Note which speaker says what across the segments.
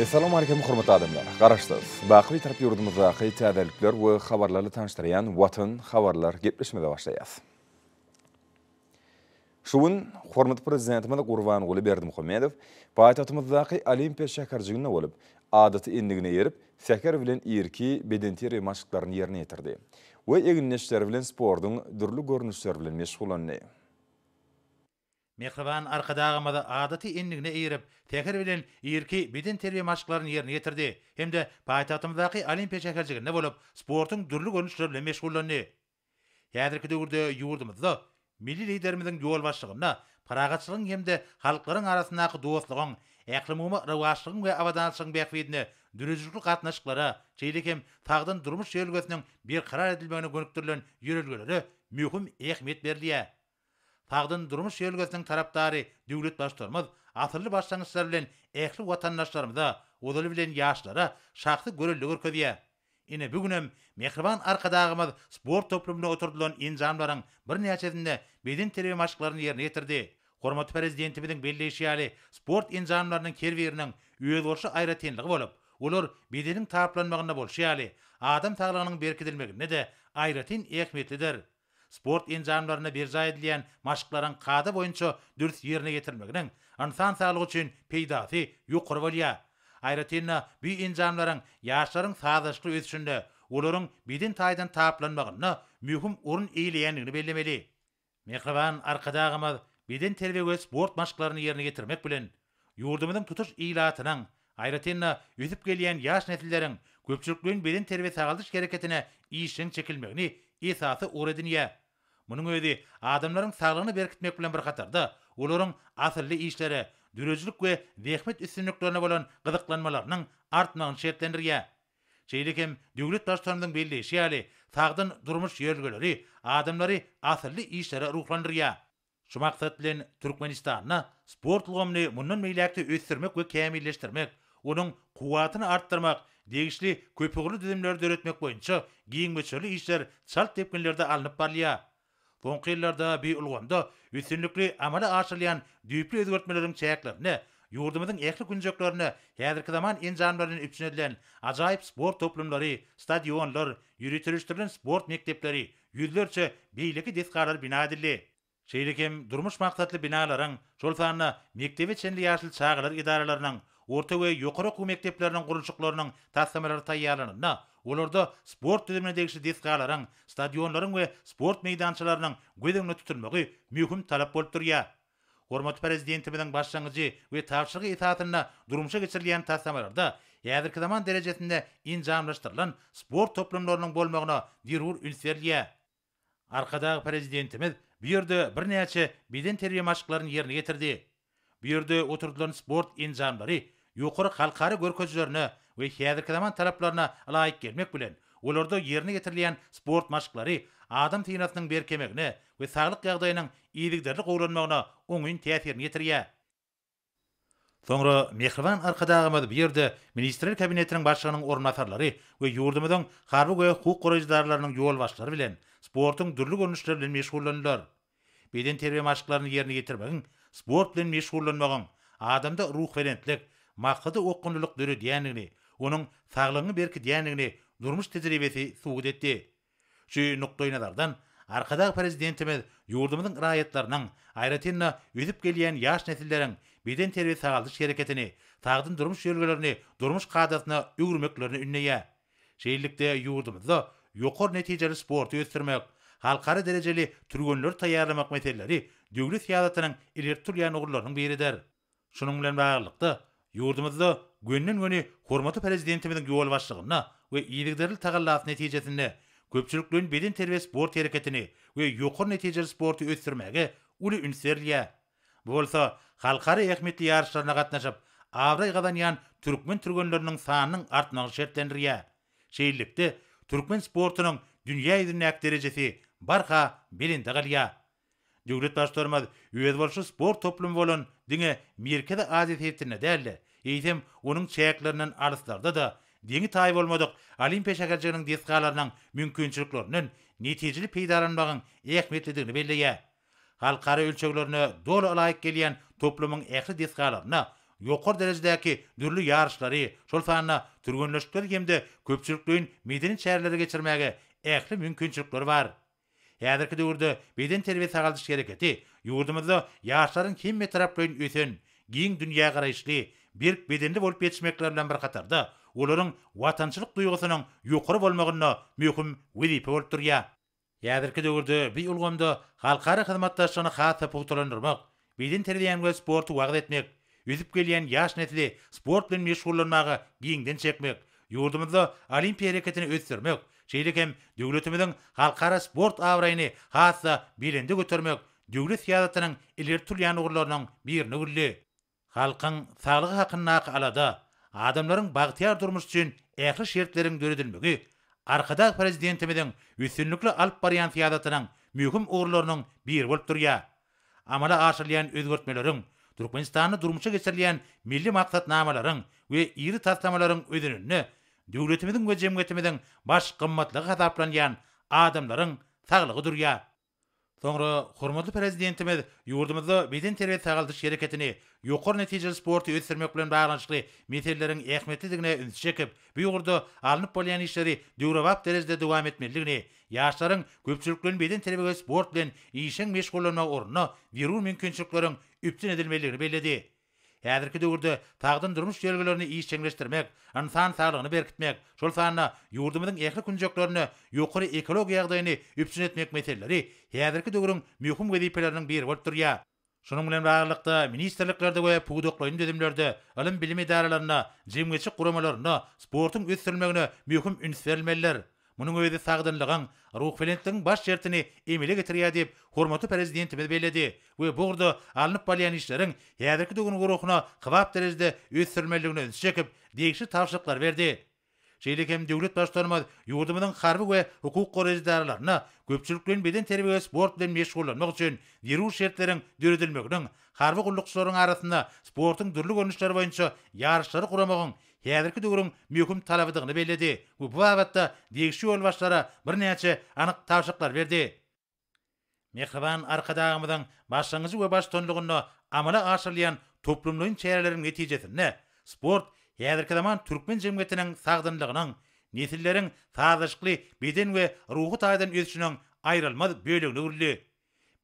Speaker 1: Assalomu alaykum hurmatli odamlar. Қараштыз, Baqli tarbiya yurdimizdagi tadaliklar va xabarlarni tanishtirgan Vatan xabarlar gaplashmada boshlaymiz. Shuun hurmatli prezidentimiz Qurban G'uli Бердімұхамедов poytaxtimizdagi Олимпия shakarjigini bo'lib, odati endigini erib, sakar bilan erki bedenteri mashqlarini yerine yetirdi. Va durli bilan
Speaker 2: Mehriban arkadağı mada adeti enligine eyirip, tekir bilen eyirki bidin terbiye maşıkların yerine getirdi. Hem de payitatımdaki olimpiya çekerciğe ne bolup, sportun dürlük önüçlerle meşgullandı. Yadırkı dövürde yuvurdumuzda, milli liderimizin yol başlığına, paragatçılığın hem de halkların arasındaki dostluğun, eklimumu rövaşlığın ve avadanışlığın bekvedine, dürüzüklük atnaşıklara, çeylikem tağdın durmuş yölgözünün bir karar edilmeğine gönüktürülen yürülgülülü mühüm ekmet verliye. Tağdın durmuş yölgesinin tarapdary döwlet başlarımız asırlı başlangıçlar bilen ehli vatandaşlarımıza odalı bilen yaşlara şahsı görüllü gürkü diye. Yine bugünem mehriban arka dağımız spor toplumuna oturduğun inzamların bir neçesinde bedin terevi maşıklarını ýerine ýetirdi. Korma tüperiz dientimizin ali sport inzamlarının kervi yerinin üyel orşu ayrı tenliği olup, olur bedinin taplanmağına ali, adam tağlarının berkidilmek de ayrı ten ekmetlidir. sport enjamlaryna berjay edilen maşqlaryň qada boýunça dürs yerine getirmeginiň insan sağlygy üçin peýdasy ýokary bolýa. Aýratyna bu enjamlaryň ýaşlaryň sağlaşykly ösüşinde olaryň bidin taydan taýplanmagyny möhüm orun eýleýändigini bellemeli. Mehriban arkadaşlarımız bidin terbiýe sport maşqlaryny yerini getirmek bilen ýurdumyzyň tutuş ýylatynyň Ayrıtenna ýüzüp gelýän ýaş netilleriň köpçülükliň beden terbiýe sagalyş hereketine işin çekilmegini esasy öredinýe. Munyň öýdi adamlaryň saglygyny berkitmek bilen bir gatarda, olaryň asyrly işleri, dürejlik we wehmet üstünliklerine bolan gyzyklanmalarynyň artmagyny şertlendirýe. Şeýlekem döwlet başçylarynyň belli şeýle sagdyn durmuş ýerlgeleri adamlary asyrly işlere ruhlandyrýa. Şu maksat bilen Türkmenistan'a sport lugamny mundan meýlekde ösdirmek we kämilleşdirmek, onuň kuwatyny arttırmak degişli köpügürlü düzümler döretmek boyunca giyin meçörlü işler çalt tepkinlerde alınıp barlıya. Konkirlarda bir ulgonda üstünlükli amala açırlayan düyüplü ödgörtmelerin çayaklarını, yurdumudun ekli kuncaklarını, hedir zaman incanlarının üçün edilen acayip spor toplumları, stadionlar, yürütürüştürlün sport mektepleri, yüzlerce deyileki deskarlar bina edildi. Şeylikim, durmuş maktatlı binaların, çolfanlı, mektebi çenli yaşlı çağlar idaralarının, orta ve ýokary okuw mekdeplerini gurulşyklarynyň taýýarlanyny taýýarlanyny, olarda sport tüzümine degişli diskalaryň, stadionlaryň we sport meýdançalarynyň gödeňini tutulmagy möhüm talap bolup durýar. Hormat prezidentimiň başlangyjy we taýşygy etatyna durumşa geçirilýän taýýarlanyny Ýa-da zaman derejesinde injamlaşdyrylan sport toplumlarynyň bolmagyna dirur ünsverliýe. Arkada prezidentimiz bu ýerde bir näçe biden terýe maşyklaryny ýerine getirdi. Bu ýerde oturdylan sport injamlary ýokary halkary görkezlerini we häzirki zaman talaplaryna ilaýyk gelmek bilen olarda ýerine getirilen sport maşklary adam tenatynyň berkemegine we saglyk ýagdaýynyň iýigdirlik gowranmagyna oňyň täsirini ýetirýä. Soňra Mehriban arkadaşym bilen bir ýerde ministrler kabinetiniň başlygynyň ornatarlary we ýurdumyň garby goýa hukuk gorajdarlarynyň ýol bilen sportyň dürli görnüşleri bilen Beden terbiýe maşklaryny ýerine getirmegiň, sport bilen meşgullanmagyň adamda ruh welentlik, maqsady oqunluk döre diýenini, onuň saglygyny berki diýenini durmuş tejribesi sugud etdi. Şu nukdoy nazardan arkada prezidentimiz yurdumyň raýatlarynyň aýratyny ýetip gelýän ýaş nesillerin beden terbiýe sagalyş hereketini, taýdan durmuş ýörelerini, durmuş gadatyny ügürmeklerini ünleýe. Şeýlikde yurdumyzda ýokary netijeli sport ýetirmek, halkara derejeli türgenler taýýarlamak meselelerini Dögrüs ýa-da tanan biridir. Şunun bilen Yurdumuzda gönnen öni hormatı prezidentimizin yol başlığına we iyilikleri tağallaat netijesinde köpçülüklüğün bilin terbiyesi sport hareketini we yuqur netijeli sporti ötürmäge uly ünserliä. Bolso, halkary ähmetli yarışlarına gatnaşyp Avray gadanyan türkmen türgönlörining sanynyň artmagy şertlendirýä. Şeýlelikde türkmen sportynyň dünýä ýüzüne derecesi derejesi barha bilindigä Döwlet daşlarymyz üýet bolşy sport toplum bolan diňe merkezde azat hetine däldi. Eýtim onuň çäklerinden arslarda da diňe taý bolmadyk. Olimpiýa şäherçiliginiň diýskalarynyň mümkinçiliklerini netijeli peýdalanmagyň ähmiýetlidigini belleýä. Halkara ölçeklerine dol alayık geliyen toplumun ehli diskalarına yokor derecedeki dürlü yarışları, şol fanına türgünleştikleri gemde köpçülüklüğün medeni çayrları geçirmege ehli mümkünçülükler var. Häzirki döwürde beden terbiýe sagalyş hereketi ýurdumyzda ýaşlaryň kim metrap bilen ösen, giň dünýä garaýşly bir bedenli bolup ýetişmekler bilen bir gatarda, olaryň watançylyk duýgusynyň ýokary bolmagyna möhüm wezipe bolup durýar. Häzirki döwürde bir ulgamda halkara hyzmatdaşlaryny hatda pogtulandyrmak, beden terbiýän we sporty wagt etmek, ýüzüp gelýän ýaş netli sport bilen meşgullanmagy giňden çekmek, ýurdumyzda olimpiýa hereketini ösdürmek, Şeýlekem döwletimiziň halkara sport awrayny hatda bilindi götürmek döwlet siýasatynyň ileri turýan ugurlarynyň bir gürli. Halkyň saglygy hakyna alada adamlaryň bagtyar durmuş üçin ähli şertleriň döredilmegi arkada prezidentimiziň üstünlükli alyp barýan siýasatynyň möhüm ugurlarynyň biri bolup durýar. Amala aşylýan özgörtmeleriň Türkmenistanyň durmuşa geçirilýän milli maksatnamalaryň we iri tartamalaryň özününni döwletimiziň we jemgyýetimiziň baş gymmatly gazaplanýan adamlaryň saglygy durýar. Soňra hormatly prezidentimiz ýurdumyzda beden terbiýe tagaldyş hereketini ýokary netijeli sporty ötürmek bilen baglanyşly meselelerin ähmiýetlidigine üns çekip, bu ýurda alınıp bolýan işleri döwrewap derejede dowam etmeliligini, ýaşlaryň köpçülükden beden terbiýe sport bilen işiň meşgullanma ornuna berilmeýän mümkinçiliklerin üpçin edilmeliligini bellädi. Häzirki döwürde tagdyn durmuş ýerlerini iş çeňleşdirmek, insan saglygyny berkitmek, şol sanda ýurdumyzyň ähli künjeklerini ýokary ekologiýa ýagdaýyny üpsin etmek meseleleri häzirki döwürüň möhüm gödipelerini bir bolup durýar. Şonuň bilen baglykda ministrliklerde we pugdoklaýyn dedimlerde ilim bilim idaralaryna, jemgeçlik guramalaryna sportyň ötürilmegine möhüm üns berilmeler. Munun öýüde sagdynlygyň ruh bilenligiň baş şertini emele getirýä diýip hormatly prezidenti bildirdi. bu gurda alnyp balyan işleriň häzirki dögüni guruhyna gyzap derejede ösürmeligini çekip degişi tapşyryklar berdi. hem döwlet başlygyna ýurdumyň harby we hukuk gorajdarlaryna köpçülikden beden terbiýe sport bilen meşgullanmak üçin ýer üstü şertleriň döredilmegini, harby gullukçylaryň arasynda sportyň dürli görnüşleri boýunça ýarışlary guramagyny Häzirki döwürin möhüm talabydygyny belledi. Bu wagtda degişi ol başlara bir näçe anyk tapşyryklar berdi. Mehriban arkadağımyň başlangyjy we baş tönlügini amala aşyrylan toplumlaryň çäreleriniň netijesine sport häzirki zaman türkmen jemgyýetiniň sagdynlygynyň, netilleriň taýdaşykly beden we ruhy taýdan ýetişiniň aýrylmaz bölegini urdy.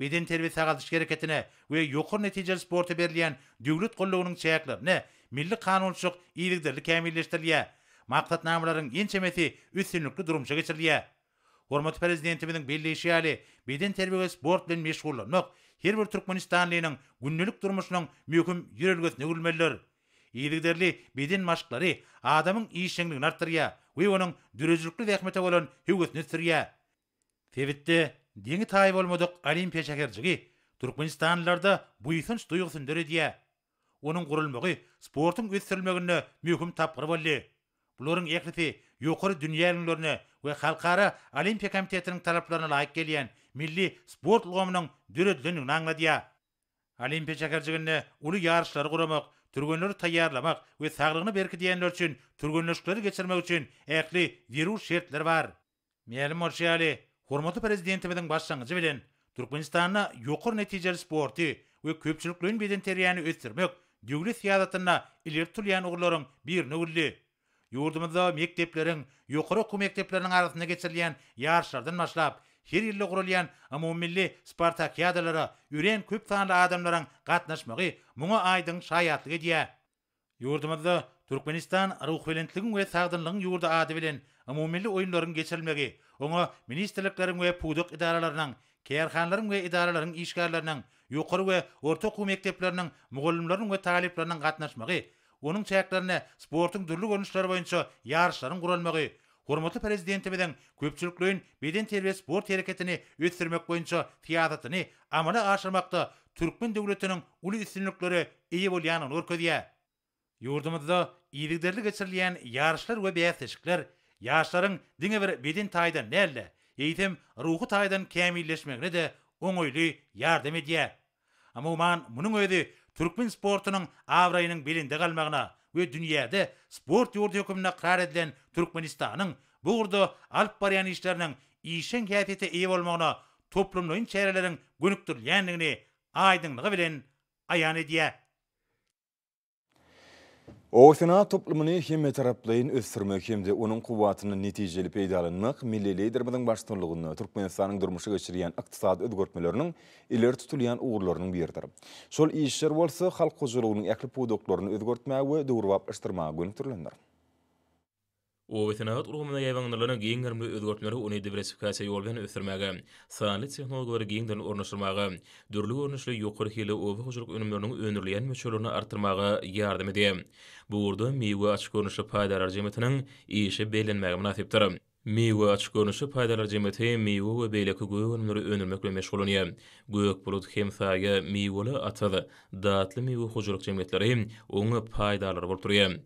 Speaker 2: Beden terbiýe gatnaşyk hereketine we ýokur netijeli sporta berilýän döwlet gollugynyň çäklerini milli kanunçuk iyilikleri kemilleştirilye. Maqsat namlaryň iň çemeti üstünlikli durumça geçirilýä. Hormatly prezidentimiň belliýişi ýaly, beden terbiýesi sport bilen meşgullanmak her bir türkmenistanlynyň gündelik durmuşynyň möhüm ýörelgesine ölmeler. Ýerlikderli beden maşklary adamyň iýişiniň artyrýa, we onuň düzejlikli rehmeti bolan hüwgetini sürýä. Täbitde diňe taý bolmadyk Olimpiýa şäherçigi türkmenistanlarda buýsunç duýgusyny döredýä. onun gurulmagy sportun gysterilmegine möhüm tapgyr boldy. Bulorun ekrifi ýokary dünýä ýollaryna we halkara Olimpiýa komitetiniň talaplaryna laýyk gelýän milli sport ugamynyň düredlenýän naglatya. Olimpiýa çagarjygyny uly ýarışlary guramak, türgenleri taýýarlamak we saglygyny berki diýenler üçin türgenleşikleri geçirmek üçin ähli zerur şertler bar. Mälim Orşali, hormatly prezidentimiziň başlangyjy bilen Türkmenistana ýokary netijeli sporti we köpçülüklüni beden terýany ösdürmek Düwli siýasatyna ileri tutulýan ugurlaryň bir nöwürli. Ýurdumyzda mekdepleriň ýokary okuw mekdepleriniň arasynda geçirilýän ýarşlardan başlap, her ýyl ugurulýan umummilli spartakiadalara ýüren köp sanly adamlaryň gatnaşmagy muňa aýdyň şaýatlyk edýär. Ýurdumyzda Türkmenistan ruhwelentligiň we sagdanlygyň ýurdu ady bilen umummilli oýunlaryň geçirilmegi, oňa ministrlikleriň we puduk idaralarynyň, kerhanlaryň we idaralaryň işgärleriniň yukarı we orta okum ekteplerinin, mugolimlerinin ve taliplerinin katnaşmağı, onun çayaklarına sportun dürlü gönüşleri boyunca yarışların kuralmağı, Hormatly prezidenti bilen beden terbiye sport hereketini ötürmek boyunca tiyadatini amana aşırmakta Türkmen devletinin ulu üstünlükleri iyi bolyanın orkodiya. Yurdumuzda iyilikleri geçirilen yarışlar ve beyazlaşıklar yaşların dine bir beden taydan nerle, eğitim ruhu taydan kemilleşmekle de оңойлы ýardym edýä. Amma umman munyň öýdi türkmen sportynyň awrayynyň bilinde ve we sport ýurdy hökümine karar edilen Türkmenistanyň bu urdu alp baryany işleriniň iýişen häfete ýew bolmagyna toplumlaryň çäreleriniň bilen aýan edýä.
Speaker 1: Oosina toplumyny hem taraplayyn ösdürmek hemde onun onuň quwwatyny netijeli peýdalanmak milli liderlarynyň başlanylygyny Türkmenistanyň durmuşa geçirýän ykdysady ödgörtmeleriniň iler tutulýan ugrularynyň biridir. Sol işler bolsa halk ekli ähli podoklaryny ödgörtmäge we döwürwap ýaşdyrmaga
Speaker 3: O vetenat urgumuna gaýbanlaryna giň gürmü özgörtmeleri uny diversifikasiýa ýol bilen ösdirmäge, sanly tehnologiýalary giňden ornaşdyrmaga, dürli görnüşli ýokary hili owa hojuruk önümlerini önürleýän möçürlerini artdyrmaga ýardam edýär. Bu urdu miýe açyk görnüşli paýdalar jemetiniň ýeşi belenmäge münasipdir. Miýe açyk görnüşli paýdalar jemeti miýe we beýleki göwe önümleri önürmekle meşgulanýar. Göwek bulut hem saýa miýe wala atady, datly miýe hojuruk jemetleri hem paýdalar bolup durýar.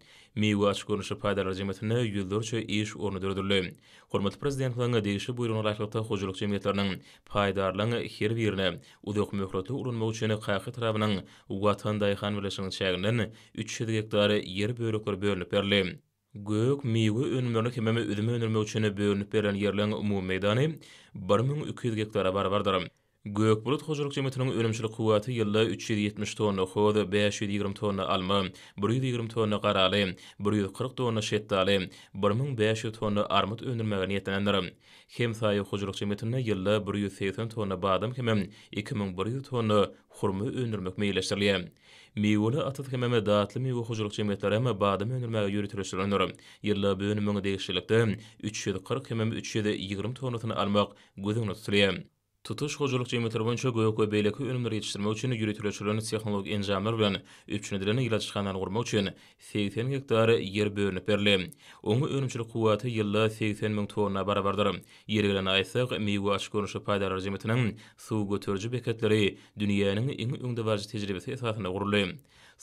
Speaker 3: meýwe açgörnüşi paýdalar jemgyýetine ýyldyrça iş ornu dördürildi. Hormat prezident hyňa degişi buyrugyny raýatlykda hojuluk jemgyýetleriniň paýdarlygyny her birine uzak möhretli urunmak üçin Qaýhy tarabynyň Ugatan daýhan bilenşiň çägindän 3 hektar ýer bölekleri bölünip berildi. Gök miýwe önümlerini kememe üzüme önermek üçin bölünip berilen ýerleň umumy meýdany 1200 hektara barbardyr. Göök bulut hojuruk jemetinin ölümçülü kuvatı 370 tonu xod, 520 tonu alma, 120 tonu qarali, 140 tonu şeddali, 1500 tonu armut öndürmeğe niyetlenenler. Xem sayı hojuruk jemetinin yılda 180 tonu badam kemem, 2100 tonu xurmu öndürmek meyileştirliye. Miwola atat kemem daatli miwola hojuruk jemetinin yılda badam öndürmeğe yürütürüştürlönür. bu bönümün deyişlilikte 340 kemem 320 tonu almak tonu tonu Tutuş hojuluk jemetleri boýunça göýek we beýleki önümleri ýetişdirmek üçin ýürütilýän texnologik enjamlar bilen üçnedilen ýylaç ýanany gurmak üçin 80 hektar ýer bölünip berildi. Oňa önümçilik kuwaty ýylda 80 000 tonna barabardyr. Ýer bilen aýsak meýwe açgörüşi paýdalar jemetiniň suw götürji beketleri dünýäniň iň öňde barjy tejribesi esasynda gurulýar.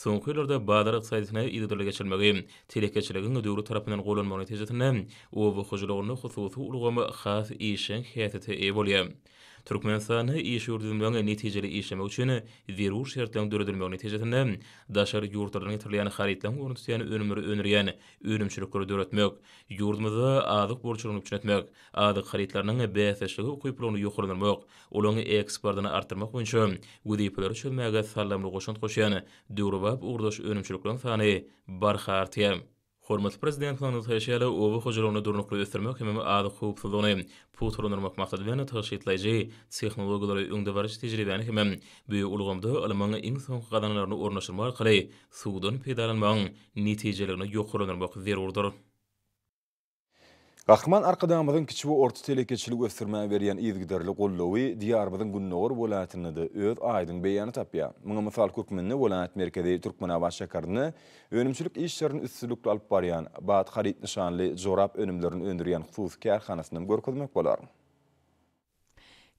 Speaker 3: Soňky ýyllarda baýdar ykdysadyna ýetirilýän geçirmegi, telekeçiligiň döwlet tarapynyň golanmagy netijesinde owbu hojulugyny hususy ulgamy has işin häsiýeti bolýar. Türkmenistan iş ýurdunyň netijeli işlemek üçin virus şertleri döredilmek netijesinde daşary ýurtlaryň ýetirilýän haritlaryň ornatylýan ölümleri önürýän ölümçilik gurulmagy döretmek, ýurdumyzy adyk borçlaryny üçretmek, adyk haritlaryň beýleşigi ukyplaryny ýokurlandyrmak, ulany eksportdan artyrmak üçin gudiýpler üçin mägä sallamly goşan goşýany döwrüp urdaş ölümçiliklaryň sany bar Hormat prezident hanyny täşeýäle owa hojalaryna durnuklary ösdürmek hem ady köp sözüne puwtoru normak maksady bilen täşeýitlejek tehnologiýalary öňde baryş tejribäni hem bu ulgamda almanyň iň soň gadanlaryny ornaşdyrmak üçin suwdan pedalanmak netijelerini ýokurlandyrmak zerurdyr.
Speaker 1: Gahman arkadamyň kiçi orta telekeçilik ösürmäge ösürmä berýän ýetgiderli gollawy diýar bilen gollanýar we öz aýdyň beýany tapýar. Munuň mysal köpminnä bilen Amerika daky türkmen awaşkerini önümçilik iş şärini üstsüzlikli alyp barýan, baý hat ýeşanly, önümlerini öndürýän görkezmek bolar.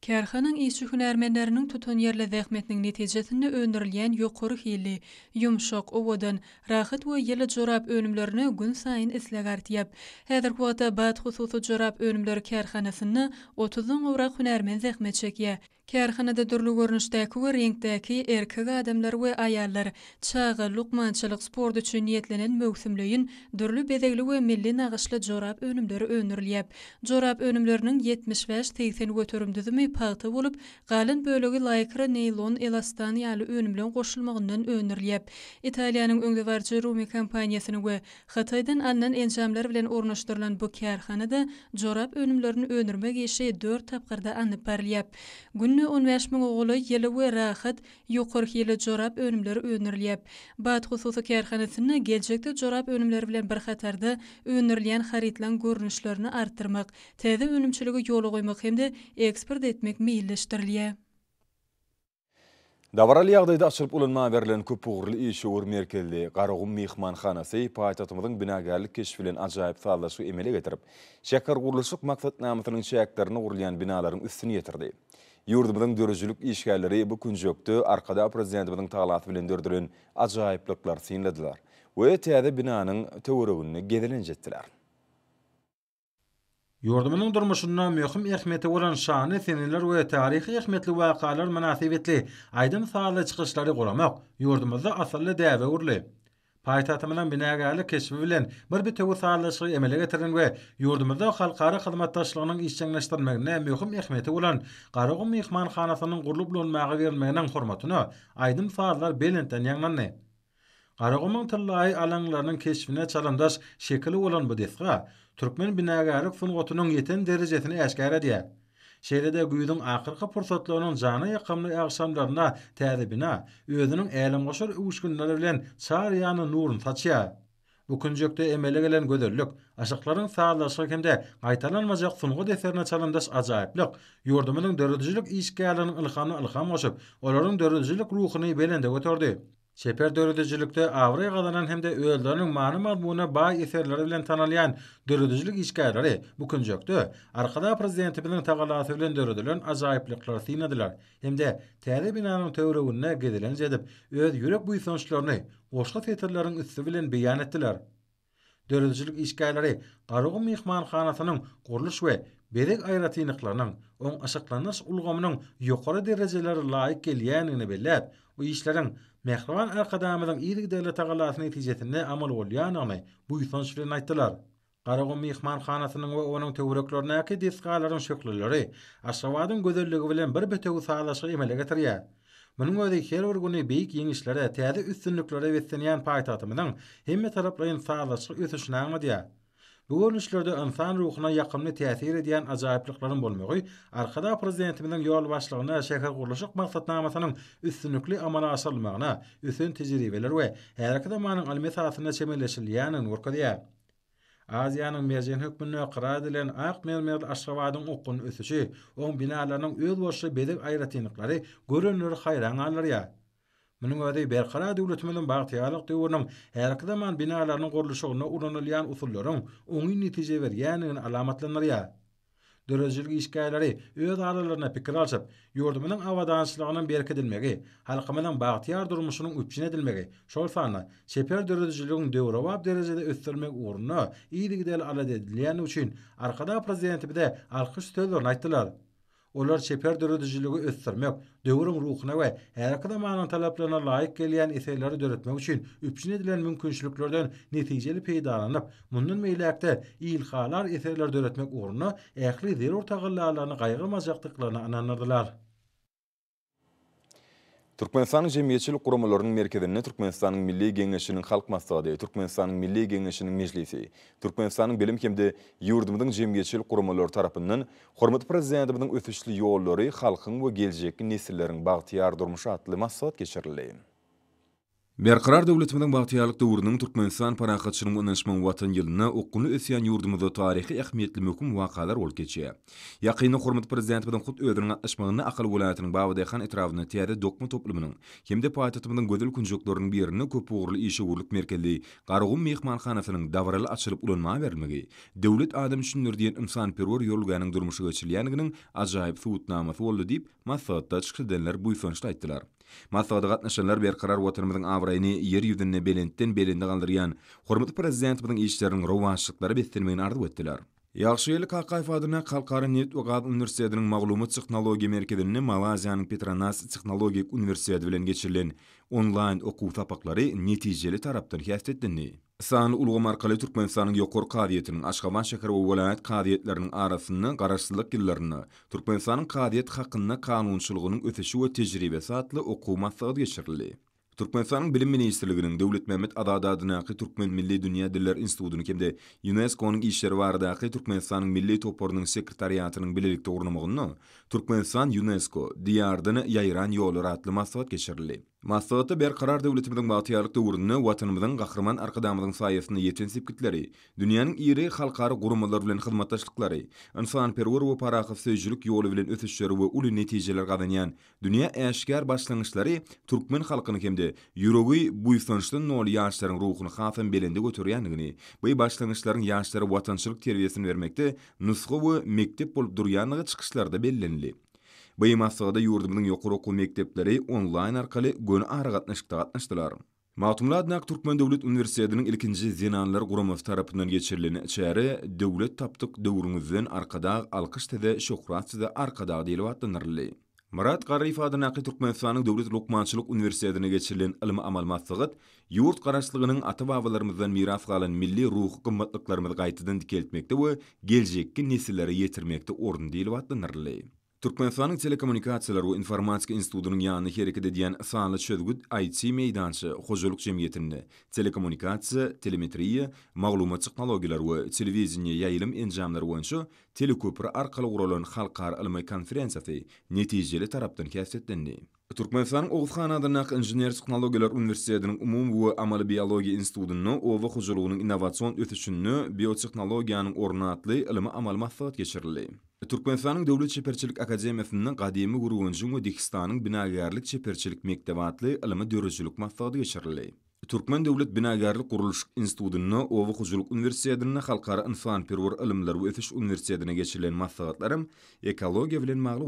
Speaker 4: Kerhanın işçi hünärmenlerinin tutun yerli zähmetinin neticesinde öndürilen yokur hili, yumşok, uvodun, rahat ve yeli corab önümlerini gün sayın isle gartiyap. Hedir kuata bat hususu jorab önümler kerhanasını 30-un uvra hünärmen zähmet çekiye. Kerhanada durlu görünüşteki ve renkteki erkek adamlar və ayarlar, çağı, lukmançılık, sport üçün niyetlenen mövsümlüyün durlu bedeli ve milli nağışlı jorab önümleri önürliyap. Jorab önümlerinin 75-80 ve paýta bolup, galyn bölegi laýkra neylon elastany ýaly önüm bilen goşulmagyndan önürlýäp. Italiýanyň öňde Rumi kompaniýasyny we Hatydan annan enjamlar bilen ornaşdyrylan bu kärhanada jorap önümlerini önürmek işi 4 tapgyrda anyp berilýär. Günni 15 000 ogly ýeli we rahat ýokurky ýeli jorap önümleri önürlýär. Bat hususy kärhanasyny geljekde jorap önümleri bilen bir hatarda önürlýän haritlan görnüşlerini artdyrmak, täze önümçiligi ýol goýmak hemde ekspert etmek meyilleştirilye.
Speaker 1: Dabaral yağdayda açılıp ulanma verilen köp uğurlu işi uğur merkelde Qarugum Mekhman Khana Sey Pahitatumudun binagarlik keşfilin acayip sağlaşu emele getirip, Şakar Uğurluşuk maksat Namatının şayaklarını uğurlayan binaların üstünü yetirdi. Yurdumudun dörücülük işgalleri bu künçöktü, arkada prezidentimudun talat bilin dördürün acayiplikler sinlediler. Ve tiyy binanın tiyy tiyy
Speaker 5: Yurdumunun durmuşuna mühim ehmeti olan şanı seniler ve tarihi ehmetli vakalar münasibetli aydın sağlı çıkışları kuramak, yurdumuzda asallı dəvə urli. Paytatımdan binagali keşfi bilen bir bir tövü sağlaşığı emele getirin ve yurdumuzda halkara xizmattaşlığının işçenleştirmekine mühim ehmeti olan Qarogun Mihman Xanasının qurlub lulmağı verilmeğinin hormatını aydın sağlar belinten yanlanne. Qarogun Mihman Xanasının qurlub lulmağı verilmeğinin hormatını aydın Türkmen binagary fulgotunyň ýeten derejesini aşkar edýär. Şeýlede güýdüň akyrky pursatlarynyň jany ýakymly ýagşamlaryna täribine özüniň älim goşar üç günler bilen çar ýany nurun taçýar. Bu günjökde emele gelen gödürlük, aşaklaryň sağlaşyga kemde aýtalanmazak fulgo deferine çalandys ajaýyplyk, ýurdumynyň döredijilik işgärlerini ilhamy ilham goşup, olaryň döredijilik ruhyny belende götürdi. Şeper dörüdücülükte avraya kalanan hem de öldanın manum ba'i bağ eserleri bilen tanalayan dörüdücülük işgayları bu küncöktü. Arkada prezidentibinin bilen bilen dörüdülen acayiplikler sinadiler. Hem de tere binanın teorevunna gedilen cedip öz yürek bu yüksonçlarını oşka teterlerin üstü bilen beyan ettiler. Dörüdücülük işgayları arugum mihman khanatının kuruluş ve bedek ayratiyyiniklarının on aşaklanlarının yukarı derecelere layy layy layy bu layy Mehran Akadamyň ýerli dilde taglaşyny netijesinde amal bolýanymy bu ýetan şeýle aýtdylar. Garagom mehman hanasynyň we onuň töwreklerini aýdy diskalaryň şekilleri aşawadyň gözelligi bilen bir birbirine uýgunlaşyk emele getirýär. Munu öde her bir günü beýik ýeňişlere täze üstünlikleri wetdenýän paýtatymyň hemme taraplaryň sağlamlygy üçin näme Bu görünüşlerde insan ruhuna yakınlı tesir ediyen acayiplikların bulmuyor. Arkada prezidentimizin yol başlığına şehir kuruluşuk maksatnamasının üstünlüklü amana aşılmağına, üstün tecrübeler ve herakı zamanın alimi sahasında çemelleşilyanın vurkadiyya. Aziýanyň merjen hökmüne gara edilen aýk mermerli aşgabadyň ukun ösüşi, oň binalarynyň öz boşly bedel aýratynyklary görünür haýran alýar. Munun gady berqara döwlet bilen bagtyalyk döwürnüm. Her kim zaman binalaryň gorluşygyna urunylýan usullaryň oňy netije berýänini alamatlandyr. Dörezilgi işgaylary öz pikir alyp, ýurdumyň awadanlygynyň berkidilmegi, halkymyň bagtyar durmuşynyň üpjin edilmegi, şol sanly çeper döreziliginiň döwrewap derejede ösdürmek ornuna iýdigdel alad diýen üçin arkada prezidentibide sözlerini töwlerini olar çeper dörödüjiligi ösdürmek, döwürün ruhuna we häraka manan talaplaryna laýyk gelýän eserleri döretmek üçin üpçin edilen mümkinçiliklerden netijeli peýdalanyp, mundan meýlekde ilhalar eserler döretmek ugruna ähli zerur tagallarlaryny gaýgyrmajakdyklaryny ananardylar.
Speaker 1: Türkmenistanyň jemgyýetçilik guramalarynyň merkezine Türkmenistanyň Milli Geňeşiniň halk maslahaty, Türkmenistanyň Milli Geňeşiniň meclisi, Türkmenistanyň bilim kemde ýurdumynyň jemgyýetçilik guramalary tarapyndan hormat prezidentimiň ötüşli ýollary, halkyň we geljekiň nesilleriniň bagtyýar durmuşy atly maslahat geçirilýär. Berkarar devletimiden bahtiyarlık döwrüniň Türkmenistan Turkmenistan parakatçının anlaşma vatan yılına okunlu esiyan taryhy ähmiýetli ehmiyetli mükum vakalar ol keçiye. Yaqiyna hormat prezidentimiden kut ödürünün atlaşmağına akıl volayetinin bavada yakan tiyade dokma toplumunun, hem de patatimiden gödül birini köp uğurlu işe uğurluk merkezli, karugum meyikman khanasının davaralı ulanma vermege, devlet adam üçün nördiyen imsan perver yorlganın durmuşu durmuşy acayip suutnaması oldu deyip, masada çikri bu yy Масадыға қатнашылар берқарар отырмыдың аврайны ер юдіні беленттен беленді қалдырыян. Хормыты президентіпінің ешлерінің рова ашықтары арды өттілер. Яқшы елі қақайф адына қалқары нет ұғад университетінің мағлумы технология меркедініні Малазияның Петранас технологик университет білен онлайн оқу тапақлары нетижелі тараптын хәстеттінің. Sanı Ulgu Markali Türkmenistan'ın yokor kadiyetinin Aşkaban Şeker ve Uvalanet kadiyetlerinin arasını, kararsızlık yıllarını, Türkmenistan'ın kadiyet hakkında kanunçılığının öteşi ve tecrübe saatli okuma saat geçirildi. Türkmenistan'ın bilim ministerliğinin Devlet Mehmet Adadadına ki Türkmen Milli Dünya Diller İnstitutu'nun kemde UNESCO'nun işleri var da Türkmenistan'ın Milli Toporu'nun sekretariyatının bililikte ornumu'nu, Türkmenistan UNESCO diyardını yayıran yolu rahatlı masalat geçirildi. Masoota ber qarar devletimiziň maýyarlyk döwründe watanymyzyň gahrman arkadamyzyň saýasyny ýetjen sipkitleri, dünýäniň iri halkary gurumlary bilen hyzmatdaşlyklary, insan perwer we paraqyp söýjülük ýoly bilen ötüşleri we uly netijeler gadanyan dünýä äşgär başlangyçlary türkmen halkyny hemde ýüregi buýsunçdan nol ýaşlaryň ruhyny hafym belinde göterýändigini, bu başlangyçlaryň ýaşlary watançylyk terbiýesini bermekde nusgowy mektep bolup durýandygy çykyşlarda bellenildi. Bıymasyada yurdumynyň ýokary okuw mekdepleri arkali arkaly gön ara gatnaşykda gatnaşdylar. Maglumat nak Türkmen Döwlet Uniwersitetiniň ilkinji zinanlar guramasy tarapyndan geçirilýän içäri döwlet tapdyk döwrüňizden arkada alkyş tede şöhratda arkada diýilip atlanyrly. Murat Garif adynaky Türkmenistanyň Döwlet Lokmançylyk Uniwersitetine geçirilen ilmi amal maslahat ýurt garaşlygynyň ata-babalarymyzdan miras galan milli ruh gymmatlyklarymyzy gaýtadan dikeltmekde we geljekki nesillere ýetirmekde orun diýilip Türkmenistan'ın telekommunikasyonlar ve informatik institutunun yanına hareket edeyen sağlık çözgüt IT meydançı, hoşçuluk cemiyetinde, telekommunikasyon, telemetriye, mağluma teknologiler ve televizyonya yayılım encamları oyuncu, telekopra arkalı uralan halkar alımay konferensatı neticeli taraftan kestetlendi. Türkmenistan'ın Oğuz Khan Adırnaq İnjiner Teknologiyalar Üniversitesi'nin Umum ve Amali Biyologi İnstitutu'nun Oğuz Hücuruğunun inovasyon ötüşününü biyoteknologiyanın ornatlı ilimi amal mahsat geçirildi. Türkmenistan'ın Devlet Çeperçilik Akademiyasının Qadimi Gürüvüncün ve Dikistan'ın Binagarlık Çeperçilik Mektevatlı ilimi dörücülük mahsat geçirildi. Turkmen Devlet Binagarlı Kuruluş İnstitutu'nu Ovu Kuculuk Üniversitesi'nin Halkara İnsan Pirvur Ilimler ve Ötüş Üniversitesi'ne geçirilen mahsatlarım ekologiya bilen mağlu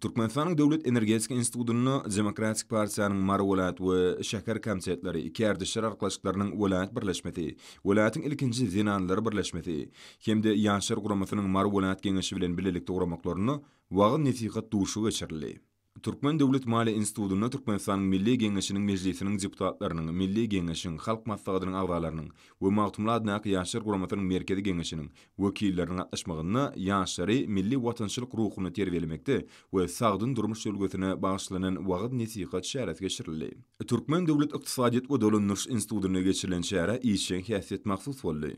Speaker 1: Turkmenistan'ın Devlet Energetik Institutu'nun Demokratik Partisi'nin Mara Olaat ve Şehkar Kamsiyetleri, iki ardışlar arkadaşlarının Olaat Birleşmeti, Olaat'ın ilkinci zinanları Birleşmeti, hem de Yanşar Kuraması'nın Mara Olaat Genişi bilen bilelikli kuramaklarını, vağın nesihat duşu geçerli. Turkmen Döwlet Maliýe Institutuna Türkmenistanyň Milli Geňeşiniň Mejlisiniň deputatlarynyň Milli Geňeşiniň halk maslahatynyň agdalarynyň we maglumat adyna ýaşyr guramatynyň merkezi geňeşiniň wekilleriniň atlaşmagyny ýaşary milli watanşylyk ruhuny terbiýelemekde we sagdyn durmuş ölgötine bagyşlanan wagt nesihe şäherat geçirildi. Türkmen Döwlet Ykdysadyýet we Döwlet Nurş Institutuna Geçirilen şäherä iýişiň häsiýet maksus boldy.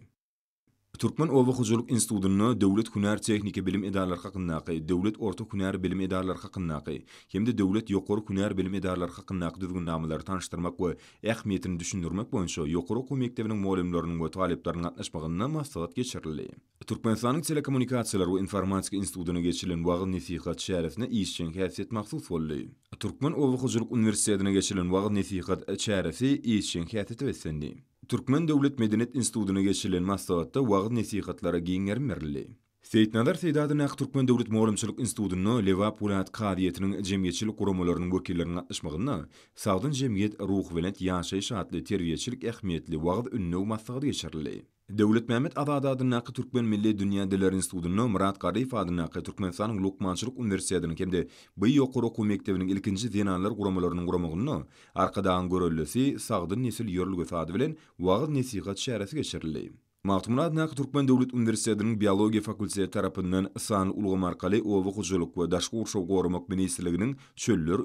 Speaker 1: Türkmen ova Hujuluk Institutuna Döwlet Hunar Tehnika Bilim Edarlary hakynda, Döwlet Orta Hunar Bilim Edarlary hakynda, hemde Döwlet Ýokary Hunar Bilim Edarlary hakynda düzgün namalary tanıştırmak we ähmiýetini düşündürmek boýunça ýokary okuw mekdebiniň mualimlerini we talepleriniň gatnaşmagyna maslahat geçirildi. Türkmenistanyň Telekommunikasiýalar we Informatika Institutuna geçilen wagt nisihat şerefine işçiň häsiýet maksus boldy. Türkmen ova Hujuluk Universitetine geçilen wagt nisihat şerefi işçiň häsiýet etdi. Türkmen Döwlet Medeniýet Institutuna geçilen maslahatda wagt nesihatlara giňer merli. Seýitnadar Seýdady näk Türkmen Döwlet Möwlemçilik Institutuna lewap bolan kadiýetiniň jemgyýetçilik guramalarynyň wekilleriniň atlaşmagyna sagdyn jemgyýet ruh bilen ýaşaýyş şatly terbiýeçilik ähmiýetli wagt ünnew maslahat geçirilýär. Döwlet Mehmet Azad adyny Aqy Türkmen Milli Dünya Diller Institutuny Murat Garyf adyny Aqy Türkmenistanyň Lukmançylyk Uniwersitetiniň hem-de bu ýokary okuw mekdebiniň ilkinji zenanlar guramalarynyň guramagyny arkadan görüllesi sagdyn nesil ýörülgesi ady bilen wagt nesihat şäresi geçirilýär. Maqtumuna adnaq Turkmen Dövlet Üniversitetinin Biologiya Fakulteti tarapından ısan Ulu Markali Ovo Xujuluk ve Daşku Urso Gormak Ministerliginin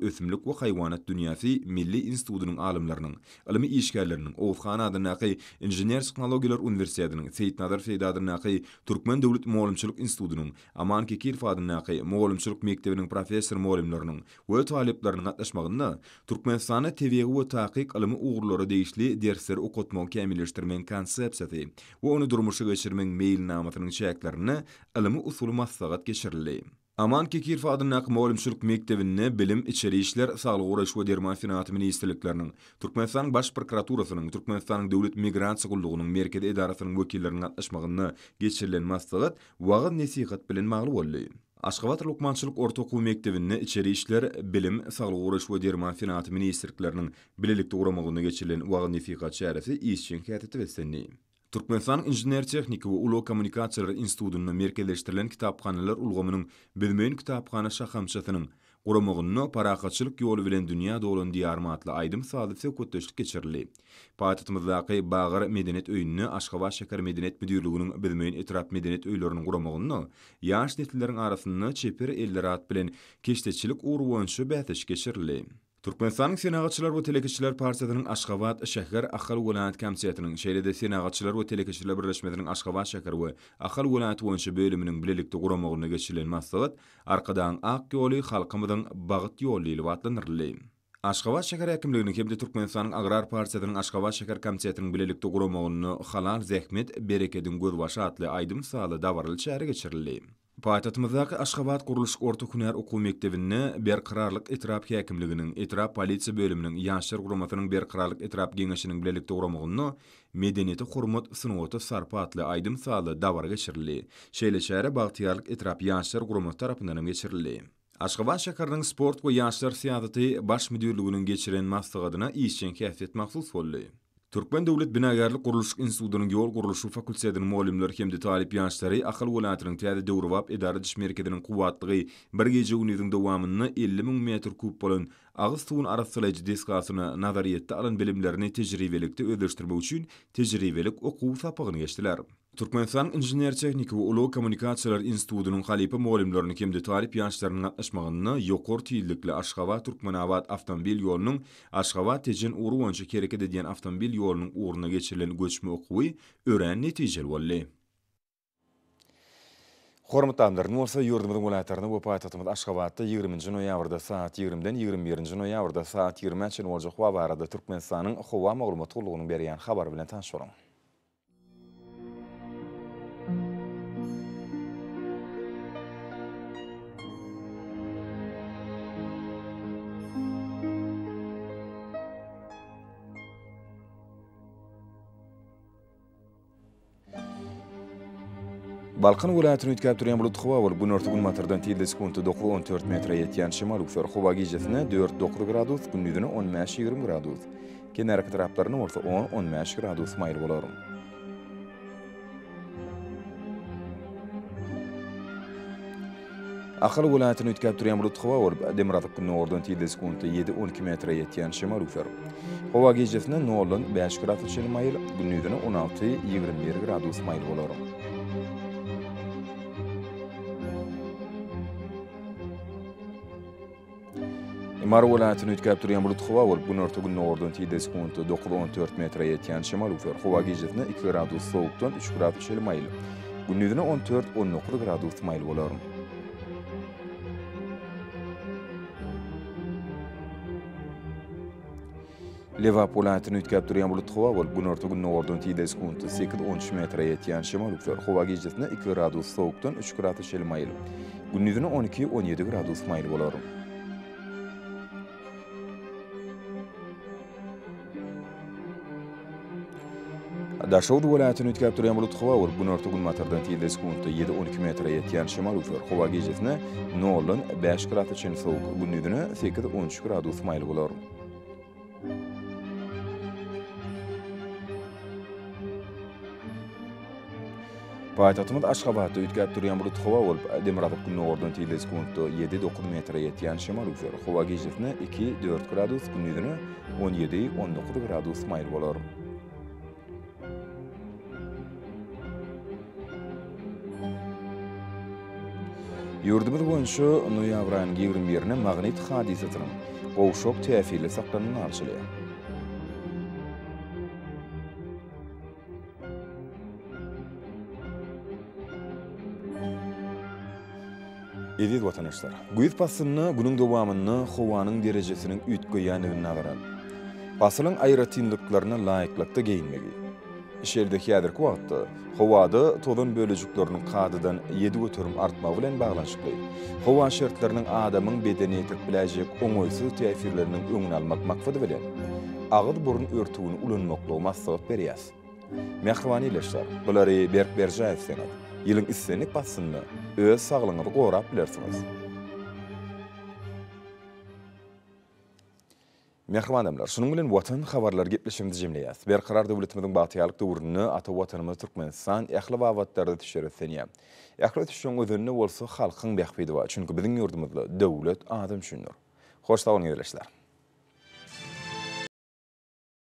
Speaker 1: Öthimlik ve Hayvanat Dünyasi Milli İnstitudunun alimlarının, alimi işgallarının, Oğuzhan Adnaqi, Injiner Sıknologiyalar Üniversitetinin, Seyit Nadar Seyit Adnaqi, Turkmen Dövlet Moğolumçuluk İnstitudunun, Aman Kekir Fadnaqi, Moğolumçuluk Mektebinin Profesor Moğolumlarının, Oya Taliplarının atlaşmağında, Turkmen Sana Teviyyik Taqiq Alimi Uğurları Deyişli Dersleri Okotmol Kemilleştirmen Kansı we onu durmuşa geçirmeň meýil namatynyň çäklerini ilmi usul maslahat geçirildi. Aman kekir kirfadyn nak maulimçilik bilim içeri işler sağlı uğraşı ve derman finanatı ministerliklerinin, Turkmenistan'ın baş prokuraturasının, Turkmenistan'ın devlet migrant sıkıldığının merkezi edarasının vökillerinin atlaşmağını geçirilen maslahat vağın nesihat bilin mağlı olli. Aşkavat lukmançılık orta oku mektebinne bilim sağlı uğraşı ve derman finanatı ministerliklerinin bililikli uğraşı ve derman finanatı ministerliklerinin bililikli uğraşı Türkmenistan Injiner Tehniki we Ulo Kommunikasiýalar Institutuna merkezleşdirilen kitapxanalar ulgamynyň bilmeýän kitapxana şahamçasynyň Guramogunno parahatçılık ýoly bilen dünya dolun diyarmatlı aydım sağlı sevkutlaştık geçirli. Patit Bağır Medenet Öyününü Aşgabat Şakar Medenet Müdürlüğünün bilmeyin etirap medenet öylerinin guramogunno ýaş netlilerin arasını çepir eller rahat bilen keşdeçilik uğruvonşu bəhtiş geçirildi. Türkmenistan Senagatçylar we Telekeçiler partiýasynyň Aşgabat şäher Ahal welanat kämsiýetiniň şeýlede Senagatçylar we Telekeçiler birleşmeleriniň Aşgabat şäher we Ahal welanat wonşy bölüminiň bilelikde guramagyna geçilen maslahat arkadan ak ýoly halkymyzyň bagyt ýoly diýip atlanyrly. Aşgabat şäher häkimliginiň hemde de Türkmenistanyň Agrar partiýasynyň Aşgabat şäher kämsiýetiniň bilelikde guramagyna Halal Zehmet berekeden gözbaşy atly aýdym saly dawarly şäher geçirildi. Paýtatmazak Aşgabat gurulyş orta hunar okuw mekdebini bir qararlyk etirap häkimliginiň etirap polisiýa bölüminiň ýaşyr gurmatynyň bir qararlyk etirap giňeşiniň bilelikde uramagyny medeniýeti gurmat synowaty sarpatly aýdym saýly dowr geçirildi. Şeýle şäherä bagtyarlyk etirap ýaşyr gurmat tarapyndan geçirildi. Aşgabat şäheriniň sport we ýaşlar syýasaty baş müdirliginiň geçiren maslagatyna iýişçi häsiýet mahsus boldy. Türkmen Döwlet Binagärlik Gurulyş Institutynyň ýol gurulyş fakultetiniň müallimleri hem de talip ýaşlary akyl welatynyň täze döwri wap edara diş merkeziniň guwatlygy bir geje dowamyny 50000 metr küp bolan agyz tuwun arasyla jidis gasyna nazariýetde alan bilimlerini tejribelikde özdeşdirmek üçin tejribelik okuw sapygyny geçdiler. Turkmenistan Injiner Tehniki we Ulug Kommunikasiýalar Institutynyň halypa mölümlerini kimde talyp ýaşlarynyň gatnaşmagyny ýokary tiýillikli Aşgabat Türkmenabad awtomobil ýolunyň Aşgabat Tejen Uruw onça kereke diýen awtomobil ýolunyň ornuna geçirilen göçme okuwy ören netijeler boldy. Hormatly tanlar, Nursa Yurdymyň welaýatlaryna we Aşgabatda 20-nji noýabrda saat 20-den 21-nji noýabrda saat 20-ä çyn boljak wagtda Türkmenistanyň howa maglumatlygynyň berýän habar bilen tanşyryň. Balkan vilayatyny ýetgäp duran bulut howa bar. Bu nörtü gün matardan 10 sekundda 14 metre ýetýän şimal ukfer howa gejesine 4-9 gradus, gündüzüne 15-20 gradus. Kenar taraplaryny bolsa 10-15 gradus maýyl bolar. Akhir vilayatyny ýetgäp duran bulut howa bar. Demirazyk günü ordan 10 sekundda 7-12 metre ýetýän şimal ukfer. Howa gejesine 0-5 gradus şimal maýyl, gündüzüne 16-21 gradus maýyl bolar. Mar welatyny ýetgäp durýan bulut howa bolup bu nurtu gün nordan 10 14 metre ýetýän şemal ufer, Howa gejetini 2 gradus sowukdan 3 gradus şeýle maýly. Gündüzini 14-19 gradus maýly bolar. Liverpool ýetin ýetgäp durýan bulut howa bolup bu nurtu gün nordan 10 13 metre ýetýän şemal ufer, Howa gejetini 2 gradus sowukdan 3 gradus şeýle maýly. Gündüzini 12 12-17 gradus maýly bolar. Daşoud viloyatini o'tkazib turgan bo'lib Xva va Bunortugun metrdan tiyilda sekundda 7-12 metrga yetgan shimol ufer Xva gejetini 0-5 градус чин sovuq bunnidini 8-13 градус mayl bo'lar. Paytaxtımız Aşqabadda ütkəb turgan bulut xova olub, demiratıb günün oradan tiyiliz kundu 7-9 metrə yetiyən şimal üfür. Xova gecəsini 2-4 gradus, gündüzünü 17-19 gradus mayl olur. Ýurdumyz goýunşy noýabranyň 21-ine magnit hadisatının gowşok täfili saklanan alşylýar. Ediz vatandaşlar, güýüz pasyny günüň dowamyny howanyň derejesiniň üýtgeýänligini agaran. Pasylyň aýratynlyklaryna laýyklykda şerdeki yadır қуатты. Hovadı tozun bölücüklerinin kadıdan 7 ötürüm artma bilen bağlanışıklı. Hova şertlerinin adamın bedeni etirip bilecek oňoýsuz өңін öňüne almak maksady bilen бұрын burun örtügini ulanmaklygy maslahat berýär. Mehribani ileşler, bulary Berk Berjaev senat. Ýylyň islenik Mehriban adamlar, şunun bilen watan habarlar gepleşimdi jemleýär. Berqarar döwletimiziň batyalyk döwrüni ata watanymyz Türkmenistan ähli wagtlarda düşýärdi senýä. Ähli düşüň özünni bolsa halkyň bäkpidi we çünki biziň ýurdumyzda döwlet adam şünür. Hoş sagyň ýerleşler.